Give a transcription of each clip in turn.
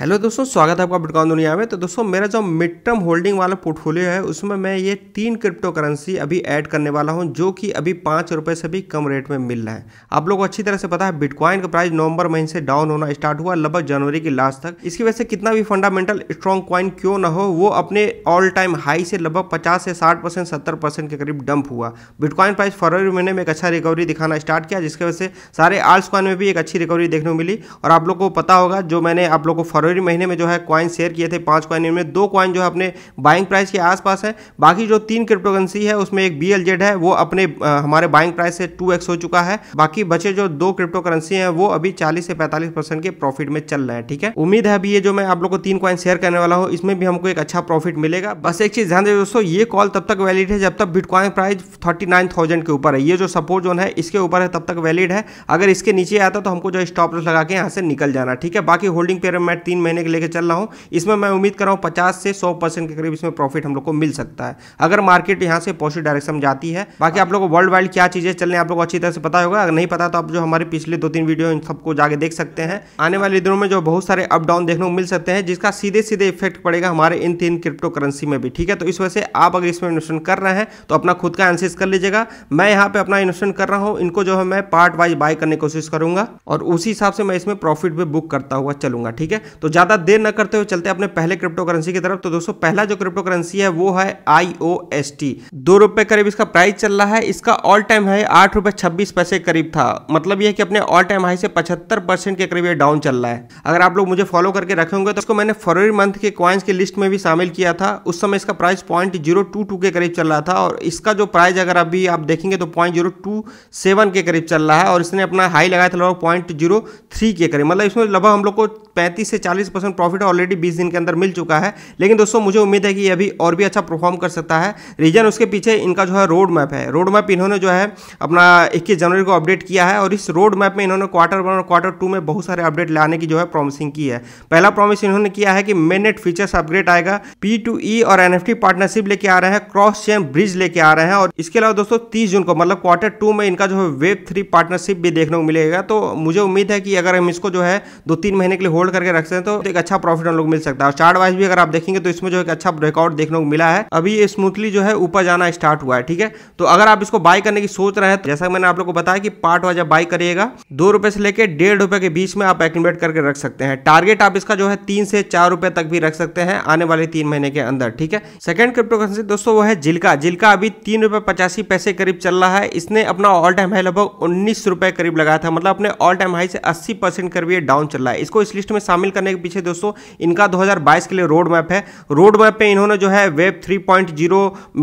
hello दोस्तों स्वागत है आपका बिटकॉइन दुनिया में तो दोस्तों मेरा जो मिड टर्म होल्डिंग वाला पोर्टफोलियो है उसमें मैं ये तीन क्रिप्टो करेंसी अभी ऐड करने वाला हूँ जो कि अभी पाँच रुपये से भी कम रेट में मिल रहा है आप लोगों को अच्छी तरह से पता है बिटकॉइन का प्राइस नवंबर महीने से डाउन होना स्टार्ट हुआ लगभग जनवरी की लास्ट तक इसकी वजह से कितना भी फंडामेंटल स्ट्रॉन्ग क्वाइन क्यों ना हो वो अपने ऑल टाइम हाई से लगभग पचास से साठ परसेंट सत्तर परसेंट के करीब डंप हुआ बिटकॉइन प्राइस फरवरी महीने में एक अच्छा रिकवरी दिखाना स्टार्ट किया जिसकी वजह से सारे आर्ट्स क्वाइन में भी एक अच्छी रिकवरी देखने को मिली और आप लोग को पता होगा जो मैंने आप लोग को फरवरी फरवरी महीने में जो है क्वाइन शेयर किए थे पांच क्वाइन में दो क्वाइन जो है अपने बाइंग प्राइस के आसपास है बाकी जो तीन क्रिप्टोकरेंसी है उसमें एक बी है वो अपने हमारे बाइंग प्राइस से टू हो चुका है बाकी बचे जो दो क्रिप्टो करेंसी है वो अभी चालीस से पैंतालीस के प्रॉफिट में चल रहे हैं ठीक है उम्मीद है अभी ये जो मैं आप लोग को तीन क्वाइन शेयर करने वाला हूँ इसमें भी हमको एक अच्छा प्रॉफिट मिलेगा बस एक चीज ध्यान दें दोस्तों ये कॉल तब तक वैलिड है जब तक बिटकॉइन प्राइस थर्टी के ऊपर है ये जो सपोर्ट जोन है इसके ऊपर है तब तक वैलिड है अगर इसके नीचे आता तो हमको जो स्टॉप लॉस लगा के यहाँ से निकल जाना ठीक है बाकी होल्डिंग पेयर में तीन तीन महीने के लेके चल रहा हूँ इसमें मैं उम्मीद कर रहा हूँ पचास से सौ परसेंट के करीब इसमें प्रॉफिट हम लोग को मिल सकता है अगर मार्केट यहाँ से पॉजिटिव डायरेक्शन में जाती है बाकी आप लोग को वर्ल्ड वाइड क्या चीज़ें चल रही हैं आप लोग को अच्छी तरह से पता होगा अगर नहीं पता तो आप जो हमारे पिछले दो तीन वीडियो इन सबको जाके देख सकते हैं आने वाले दिनों में जो बहुत सारे अप डाउन देखने को मिल सकते हैं जिसका सीधे सीधे इफेक्ट पड़ेगा हमारे इन तीन क्रिप्टो करेंसी में भी ठीक है तो इस वजह से आप अगर इसमें इन्वेस्टमेंट कर रहे हैं तो अपना खुद का एनालिसिस कर लीजिएगा मैं यहाँ पे अपना इन्वेस्टमेंट कर रहा हूँ इनको जो है मैं पार्ट वाइज बाय करने की कोशिश करूंगा और उसी हिसाब से मैं इसमें प्रॉफिट भी बुक करता हुआ चलूंगा ठीक है तो ज़्यादा देर न करते हुए चलते अपने पहले क्रिप्टो करेंसी की तरफ तो दोस्तों पहला जो क्रिप्टो करेंसी है वो है आई ओ एस टी दो रुपये करीब इसका प्राइस चल रहा है इसका ऑल टाइम हाई आठ रुपये छब्बीस पैसे करीब था मतलब यह कि अपने ऑल टाइम हाई से पचहत्तर परसेंट के करीब यह डाउन चल रहा है अगर आप लोग मुझे फॉलो करके रखे होंगे तो इसको मैंने फरवरी मंथ के क्वाइंस की लिस्ट में भी शामिल किया था उस समय इसका price point zero two two के करीब चल रहा था और इसका जो प्राइस अगर अभी आप देखेंगे तो पॉइंट जीरो टू सेवन के करीब चल रहा है और इसने अपना हाई लगाया था लगभग पॉइंट जीरो थ्री के करीब मतलब इसमें लगभग हम लोग को पैंतीस से चालीस परसेंट प्रॉफिट ऑलरेडी बीस दिन के अंदर मिल चुका है लेकिन दोस्तों मुझे उम्मीद है कि ये अभी और भी अच्छा परफॉर्म कर सकता है रीजन उसके पीछे इनका जो है रोड मैप है रोड मैप इन्होंने जो है अपना इक्कीस जनवरी को अपडेट किया है और इस रोड मैप में इन्होंने क्वार्टर वन और क्वार्टर टू में बहुत सारे अपडेट लाने की जो है प्रॉमिसिंग की है पहला प्रॉमिस इन्होंने किया है कि मेन नेट फीचर्स अपग्रेड आएगा पी टू ई और एनएफटी पार्टनरशिप लेके आ रहे हैं क्रॉस चेन ब्रिज लेके आ रहे हैं और इसके अलावा दोस्तों तीस जून को मतलब क्वार्टर टू में इनका जो है वेब थ्री पार्टनरशिप भी देखने को मिलेगा तो मुझे उम्मीद है कि अगर हम इसको जो है दो तीन महीने के लिए होल्ड होल्ड करके रखते हैं तो एक अच्छा प्रॉफिट हम लोग मिल सकता है चार्ट वाइज भी अगर आप देखेंगे तो इसमें जो है अच्छा ब्रेकआउट देखने को मिला है अभी स्मूथली जो है ऊपर जाना स्टार्ट हुआ है ठीक है तो अगर आप इसको बाय करने की सोच रहे हैं तो जैसा मैंने आप लोग को बताया कि पार्ट वाइज बाय करिएगा दो रुपए से लेकर डेढ़ रुपए के बीच में आप एक्टिवेट करके रख सकते हैं टारगेट आप इसका जो है तीन से चार रुपए तक भी रख सकते हैं आने वाले तीन महीने के अंदर ठीक है सेकंड क्रिप्टो करेंसी दोस्तों वो है जिलका जिलका अभी तीन रुपए पचासी पैसे करीब चल रहा है इसने अपना ऑल टाइम हाई लगभग उन्नीस रुपए करीब लगाया था मतलब अपने ऑल टाइम हाई से अस्सी परसेंट करीब डाउन चल रहा है इसको इस लिस्ट में शामिल करने के पीछे दोस्तों इनका 2022 के लिए रोड मैप है रोड मैप पे इन्होंने जो है वेब 3.0 पॉइंट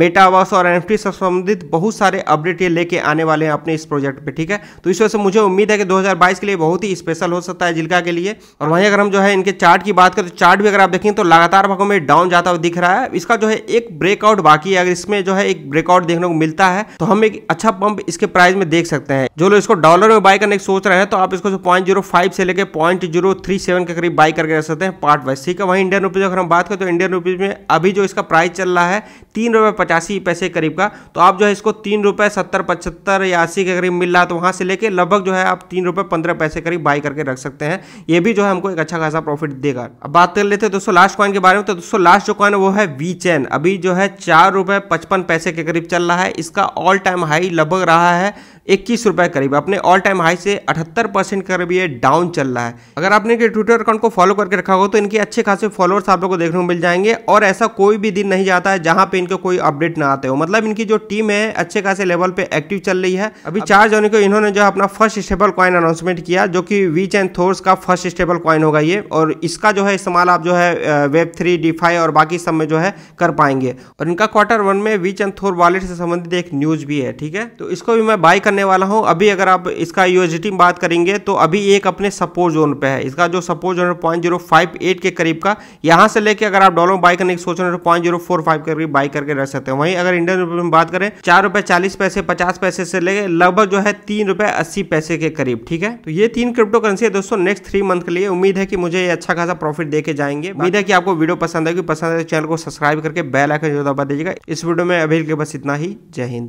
मेटावर्स और एन से संबंधित बहुत सारे अपडेट ये लेके आने वाले हैं अपने इस प्रोजेक्ट पर ठीक है तो इस वजह से मुझे उम्मीद है कि दो के लिए बहुत ही स्पेशल हो सकता है जिलका के लिए और वहीं अगर हम जो है इनके चार्ट की बात करें तो चार्ट भी अगर आप देखें तो लगातार भागों में डाउन जाता हुआ दिख रहा है इसका जो है एक ब्रेकआउट बाकी है अगर इसमें जो है एक ब्रेकआउट देखने को मिलता है तो हम एक अच्छा पंप इसके प्राइस में देख सकते हैं जो लोग इसको डॉलर में बाय करने की सोच रहे हैं तो आप इसको पॉइंट जीरो से लेकर पॉइंट सेवन के करीब बाई करके रह सकते हैं पार्ट वाइज ठीक है वहीं इंडियन रुपीज़ अगर हम बात करें तो इंडियन रुपीज़ में अभी जो इसका प्राइस चल रहा है तीन रुपये पचासी पैसे करीब का तो आप जो है इसको तीन रुपये सत्तर पचहत्तर या अस्सी के करीब मिल रहा है तो वहाँ से लेकर लगभग जो है आप तीन रुपये पंद्रह पैसे करीब बाई करके रख सकते हैं ये भी जो है हमको एक अच्छा खासा प्रॉफिट देगा अब बात कर लेते हैं दोस्तों लास्ट कॉइन के बारे में तो दोस्तों लास्ट जो कॉइन है वो है वी चैन अभी जो है चार रुपये पचपन पैसे के करीब चल रहा है इसका ऑल टाइम हाई लगभग रहा है इक्कीस रुपये करीब अपने ऑल टाइम हाई से अठहत्तर परसेंट करीब ये डाउन चल रहा है अगर आपने ट्विटर ट्विटर अकाउंट को फॉलो करके रखा होगा तो इनके अच्छे खासे फॉलोअर्स आप लोगों को देखने को मिल जाएंगे और ऐसा कोई भी दिन नहीं जाता है जहां पे इनके कोई अपडेट ना आते हो मतलब इनकी जो टीम है अच्छे खासे लेवल पे एक्टिव चल रही है अभी चार जनवरी को इन्होंने जो अपना फर्स्ट स्टेबल कॉइन अनाउंसमेंट किया जो कि वीच एंड थोर्स का फर्स्ट स्टेबल कॉइन होगा ये और इसका जो है इस्तेमाल आप जो है वेब थ्री डीफाई और बाकी सब में जो है कर पाएंगे और इनका क्वार्टर वन में वीच एंड थोर वॉलेट से संबंधित एक न्यूज भी है ठीक है तो इसको भी मैं बाय करने वाला हूँ अभी अगर आप इसका यूएसडी बात करेंगे तो अभी एक अपने सपोर्ट जोन पे है इसका जो सपोज अगर पॉइंट जीरो फाइव एट के करीब का यहां से लेके अगर आप डॉलर में बाई करने की सोच रहे हो तो पॉइंट जीरो फोर फाइव के करीब बाई करके रह सकते हैं वहीं अगर इंडियन रुपए में बात करें चार रुपए चालीस पैसे पचास पैसे से लेके लगभग जो है तीन रुपए अस्सी पैसे के करीब ठीक है तो ये तीन क्रिप्टो करेंसी है दोस्तों नेक्स्ट थ्री मंथ के लिए उम्मीद है कि मुझे ये अच्छा खासा प्रॉफिट देके जाएंगे उम्मीद है कि आपको वीडियो पसंद आएगी पसंद आए तो चैनल को सब्सक्राइब करके बेल आइकन जो दबा दीजिएगा इस वीडियो में अभी के बस इतना ही जय हिंद